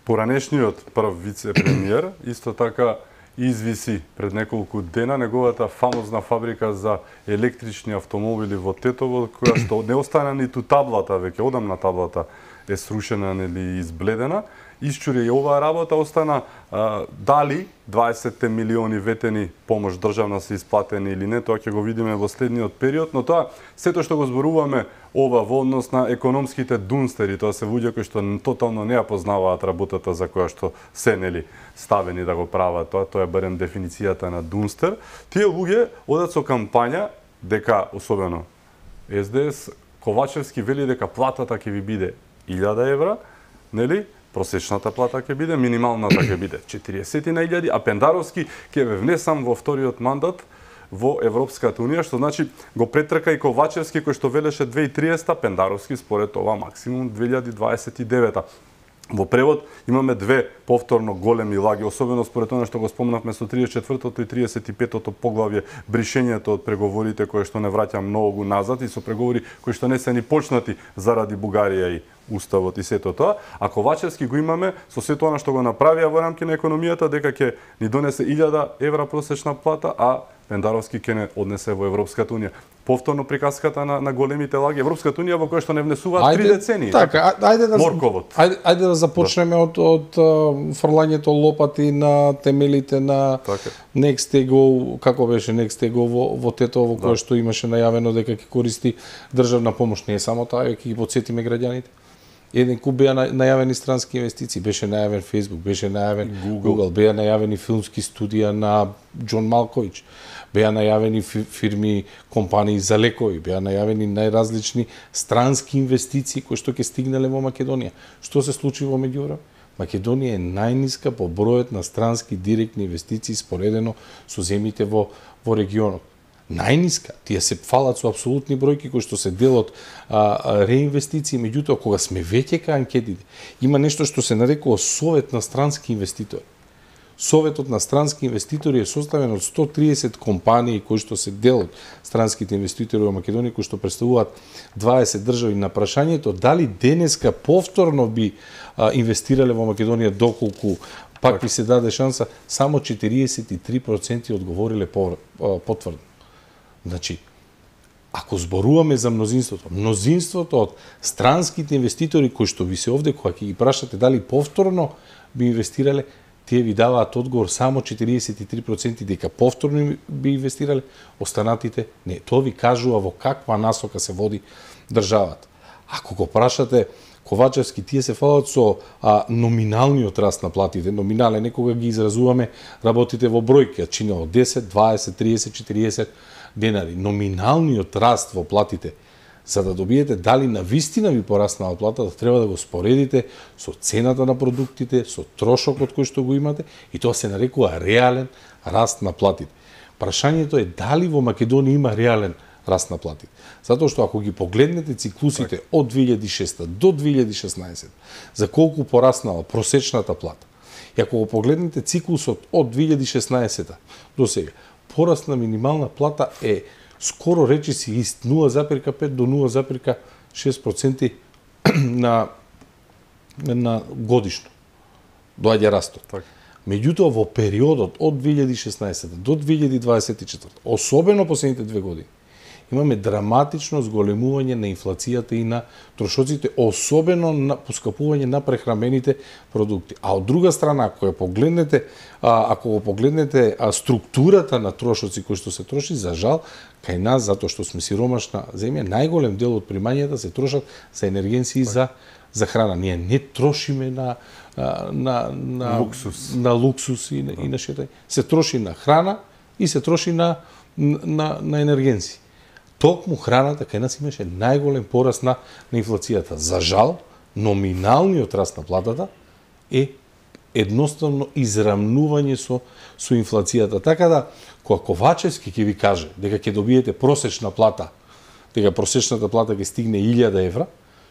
Поранешниот прв вице-премиер исто така извиси пред неколку дена неговата фамозна фабрика за електрични автомобили во Тетово, која што не остана ниту таблата, веќе одам на таблата е срушена или избледена исчури и оваа работа, остана а, дали 20 милиони ветени помош државна се исплатени или не, тоа ќе го видиме во следниот период, но тоа сето што го зборуваме ова во однос на економските дунстери, тоа се луѓе кои што тотално не ја познаваат работата за која што се нели ставени да го прават тоа, тоа е барем дефиницијата на дунстер. Тие луѓе одат со кампања дека особено СДС Ковачевски вели дека платата ќе ви биде 1000 евра, нели? просечната плата ќе биде, минималната ќе биде 40.000, а Пендаровски ќе ве внесам во вториот мандат во Европската Унија, што значи го претрка и Ковачевски кој што велеше 2030, Пендаровски според ова максимум 2029. Во превод имаме две повторно големи лаги, особено според тоа што го спомнавме со 34-тото и 35-тото поглавје, бришењето од преговорите кои што не враќа многу назад и со преговори кои што не се ни почнати заради Бугарија и уставот и сето тоа, а Ковачевски го имаме со сето она што го направија во рамки на економијата дека ќе ни донесе 1000 евра просечна плата, а Пендаровски ќе не однесе во Европската унија. Повторно приказката на, на големите лаги, Европската унија во која што не внесуваат три децени. Така, ајде да морковот. Ајде, ајде да започнеме да. од од фрлањето лопати на темелите на така. Ego, како беше Ego во во Тетово да. кое што имаше најавено дека ќе користи државна помош, не е само таа, ќе ги подсетиме граѓаните еден куп беа најавени странски инвестиции, беше најавен Facebook, беше најавен Google, Google беа најавени филмски студија на Џон Малкович беа најавени фирми, компании за лекови, беа најавени најразлични странски инвестиции кои што ќе стигнале во Македонија. Што се случи во меѓувреме? Македонија е најниска по бројот на странски директни инвестиции споредено со земјите во, во регионот. Најниска. Тие се фалат со апсолутни бројки кои што се делот а, реинвестиции, меѓутоа кога сме веќе кај анкетите, има нешто што се нарекува Совет на странски инвеститори Советот на странски инвеститори е составен од 130 компании кои што се дел од странските инвеститори во Македонија кои што представуваат 20 држави на прашањето дали денеска повторно би а, инвестирале во Македонија доколку пак ви така. се даде шанса, само 43% одговориле по, потврдно. Значи, ако зборуваме за мнозинството, мнозинството од странските инвеститори кои што ви се овде, која ќе ги прашате дали повторно би инвестирале, тие ви даваат одговор само 43% дека повторно би инвестирале, останатите не. Тоа ви кажува во каква насока се води државата. Ако го прашате Ковачевски, тие се фалат со а, номиналниот раст на платите. Номинале, некога ги изразуваме работите во бројки, чина од 10, 20, 30, 40 денари. Номиналниот раст во платите – за да добиете дали на вистина ви пораснала платата, да треба да го споредите со цената на продуктите, со трошокот кој што го имате и тоа се нарекува реален раст на платите. Прашањето е дали во Македонија има реален раст на платите. Затоа што ако ги погледнете циклусите так. од 2006 до 2016, за колку пораснала просечната плата, и ако го погледнете циклусот од 2016 до сега, порасна минимална плата е скоро речи си ист 0,5 до 0,6% на на годишно доаѓа растот. Така. Меѓутоа во периодот од 2016 до 2024, особено последните две години, имаме драматично зголемување на инфлацијата и на трошоците, особено на поскапување на прехрамените продукти. А од друга страна, ако ја погледнете, ако го погледнете структурата на трошоци кои што се троши, за жал, кај нас, затоа што сме сиромашна земја, најголем дел од примањата се трошат за енергенци и за за храна. Ние не трошиме на на на луксус, на луксус и, да. и на шетај. Се троши на храна и се троши на на, на енергенци токму храната кај нас имаше најголем пораст на, на инфлацијата. За жал, номиналниот раст на платата е едноставно израмнување со со инфлацијата. Така да, кога Ковачевски ќе ви каже дека ќе добиете просечна плата, дека просечната плата ќе стигне 1000 евра,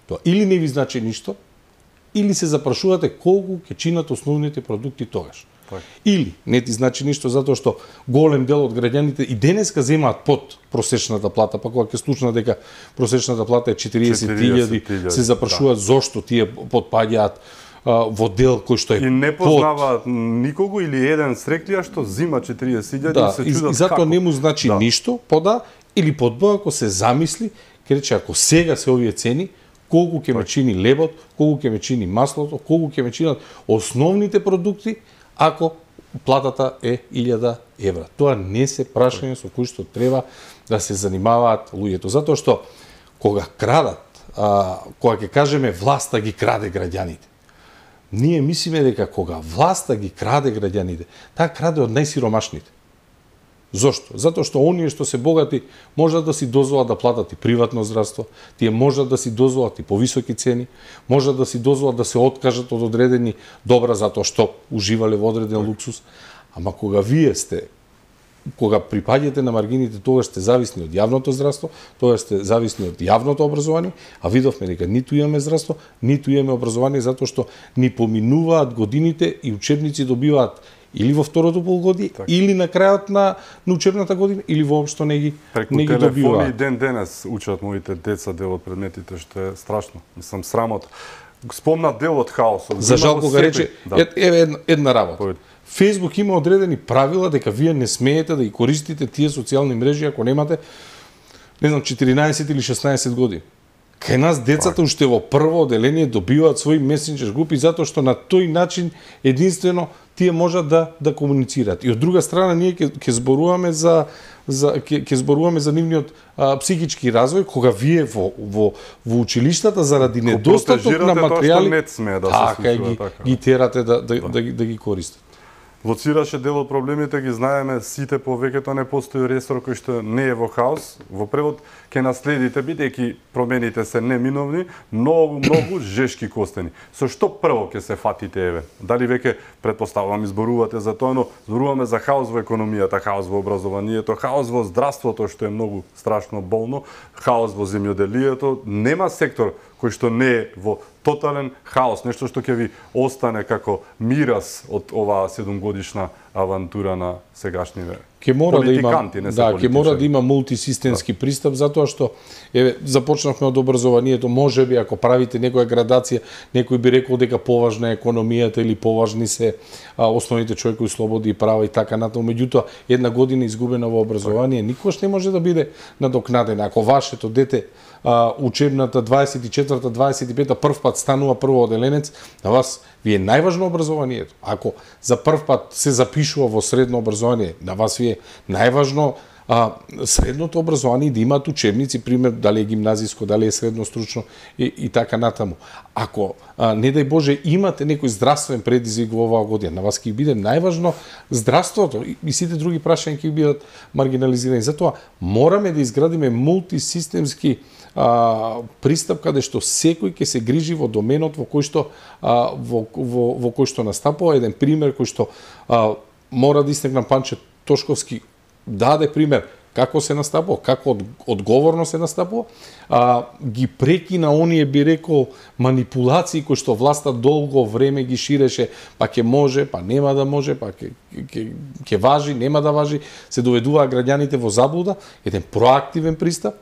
тоа или не ви значи ништо, или се запрашувате колку ќе чинат основните продукти тогаш. Па. Или не ти значи ништо затоа што голем дел од граѓаните и денеска земаат под просечната плата, па кога ќе случна дека просечната плата е 40.000, се запрашуваат да. зошто тие подпаѓаат во дел кој што е И не познаваат под... никого или еден среклија што зима 40.000 да, се чудат како. И, и затоа како. не му значи да. ништо, пода или под ако се замисли, ке рече ако сега се овие цени, колку ќе ме чини лебот, колку ќе ме чини маслото, колку ќе ме чинат основните продукти, ако платата е 1000 евра. Тоа не се прашање со кој што треба да се занимаваат луѓето, затоа што кога крадат, а, кога ќе кажеме власта ги краде граѓаните. Ние мислиме дека кога власта ги краде граѓаните, таа краде од најсиромашните. Зошто? Затоа што оние што се богати можат да си дозволат да платат и приватно здравство, тие можат да си дозволат и повисоки цени, можат да си дозволат да се откажат од одредени добра затоа што уживале во одреден така луксус, ама кога вие сте кога припаѓате на маргините, тогаш сте зависни од јавното здравство, тогаш сте зависни од јавното образование, а видовме дека ниту имаме здравство, ниту имаме образование, затоа што ни поминуваат годините и учебници добиваат или во второто полугодие така. или на крајот на, на учебната година или воопшто не ги Преку не ги добиваат. ден денес учат моите деца дел од предметите што е страшно. Мислам срамот. Спомна дел од хаосот. За жал кога рече да. е, е, една, една работа. Повед. Фейсбук има одредени правила дека вие не смеете да ги користите тие социјални мрежи ако немате не знам 14 или 16 години. Кај нас децата уште во прво одделение добиваат своји месенџер групи затоа што на тој начин единствено тие можат да да комуницираат. И од друга страна ние ке ке зборуваме за за ке, ке зборуваме за нивниот а, психички развој кога вие во во во училиштата заради недостаток на материјали не да така, се случува, ги, така. ги терате да да, да, да, да ги користат лоцираше дел од проблемите, ги знаеме сите повеќето не постои ресор кој што не е во хаос. Во превод ке наследите бидејќи промените се неминовни, многу многу жешки костени. Со што прво ке се фатите еве? Дали веќе предпоставувам изборувате за тоа, но зборуваме за хаос во економијата, хаос во образованието, хаос во здравството што е многу страшно болно, хаос во земјоделието, нема сектор кој што не е во тотален хаос, нешто што ќе ви остане како мирас од оваа седумгодишна годишна авантура на сегашните ке мора да има не да ке мора да има мултисистемски да. пристап затоа што еве започнавме од образованието би ако правите некоја градација некој би рекол дека поважна е економијата или поважни се а, основните човекови слободи и права и така натаму меѓутоа една година изгубена во образование никош не може да биде надокнадена ако вашето дете а, учебната 24-та 25-та прв пат станува прво оделенец на вас ви е најважно образованието. Ако за прв пат се запишува во средно образование, на вас ви е најважно а, средното образование да имат учебници, пример, дали е гимназиско, дали е средно стручно и, и така натаму. Ако, а, не дај Боже, имате некој здравствен предизвик во оваа година, на вас ќе биде најважно здравството и, и сите други прашања ќе бидат маргинализирани. Затоа мораме да изградиме мултисистемски а, пристап каде што секој ќе се грижи во доменот во кој што а, во, во, во кој што настапува еден пример кој што а, мора да истекнам Панче Тошковски даде пример како се настапува, како од, одговорно се настапува, а, ги на оние би рекол манипулации кои што власта долго време ги ширеше, па ќе може, па нема да може, па ќе, ќе, ќе важи, нема да важи, се доведуваа граѓаните во заблуда, еден проактивен пристап,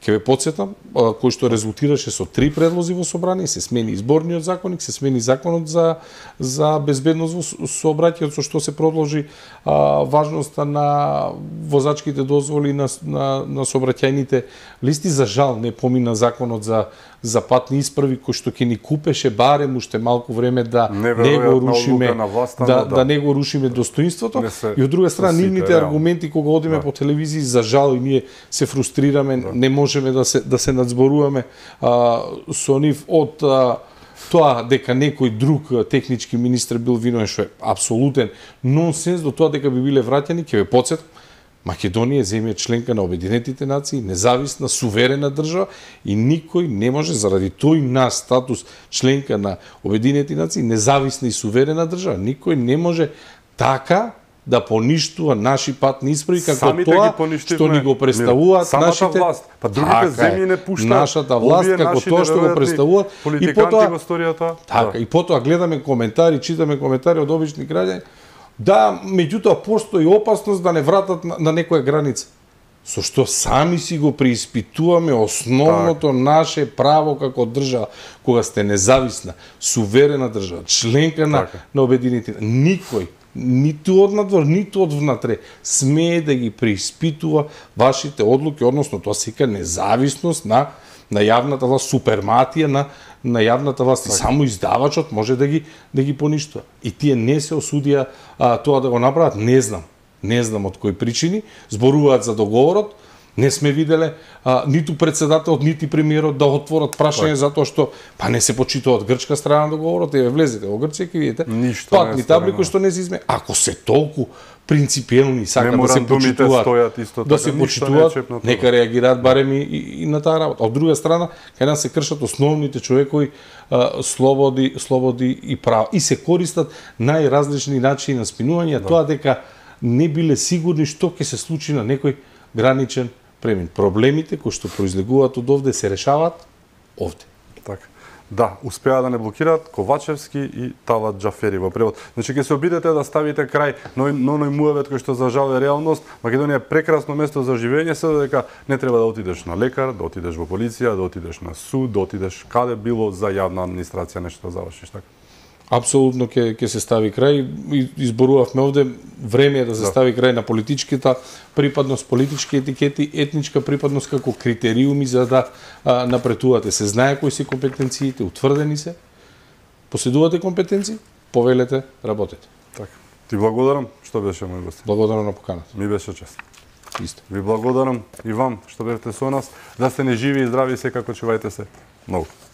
Ке ве подсетам, кој што резултираше со три предлози во собрание, се смени изборниот законник, се смени законот за, за безбедност во сообраќајот, со што се продолжи а, важноста на возачките дозволи на, на, на собраќајните листи. За жал не помина законот за, за патни исправи, кој што ќе ни купеше барем уште малку време да не, го рушиме, на да, да, да не го рушиме достоинството. Се, и од друга страна, нивните аргументи, кога одиме да. по телевизија, за жал и ние се фрустрираме, да. не може можеме да се да се надзборуваме а, со нив од а, тоа дека некој друг технички министр бил виновен што е апсолутен нонсенс до тоа дека би биле враќани ќе ве подсетам Македонија е земја членка на Обединетите нации, независна, суверена држава и никој не може заради тој на статус членка на Обединетите нации, независна и суверена држава, никој не може така да поништува наши патни исправи како Самите тоа што ни го представуваат нашите власт. Па другите така земји не пуштаат. Нашата власт како тоа што го представуваат и потоа Така, да. и потоа гледаме коментари, читаме коментари од обични граѓани. Да, меѓутоа постои опасност да не вратат на, на некоја граница. Со што сами си го преиспитуваме основното так. наше право како држава, кога сте независна, суверена држава, членка на, така. на Обединетите. Никој ниту од надвор, ниту од внатре. Смее да ги преиспитува вашите одлуки, односно тоа се вика независност на на јавната власт, суперматија на на јавната власт и така. само издавачот може да ги да ги поништува. И тие не се осудија а, тоа да го направат, не знам. Не знам од кои причини, зборуваат за договорот, не сме виделе а, ниту председателот, нити премиерот да отворат прашање па за тоа што па не се почитува од грчка страна договорот, еве влезете во Грција ќе видите. Ништо патни табли кои што не се изме. Ако се толку принципиелни сака да се почитуваат, стојат исто да така, да се почитуваат, не нека реагираат барем и, и, и на таа работа. од друга страна, кај нас се кршат основните човекови а, слободи, слободи и права и се користат најразлични начини на спинување, да. тоа дека не биле сигурни што ќе се случи на некој граничен премин. Проблемите кои што произлегуваат од овде се решаваат овде. Така. Да, успеа да не блокираат Ковачевски и Талат Джафери во превод. Значи ќе се обидете да ставите крај на оној муавет кој што за жал е реалност. Македонија е прекрасно место за живење, се додека не треба да отидеш на лекар, да отидеш во полиција, да отидеш на суд, да отидеш каде било за јавна администрација нешто да завршиш така. Апсолутно ќе ќе се стави крај изборувавме овде време е да се да. стави крај на политичката припадност, политички етикети, етничка припадност како критериуми за да а, напретувате. Се знае кои се компетенциите, утврдени се. Поседувате компетенции, повелете, работете. Така. Ти благодарам што беше мој гост. Благодарам на поканата. Ми беше чест. Исто. Ви благодарам и вам што бевте со нас. Да сте не живи и здрави секако чувајте се. Многу.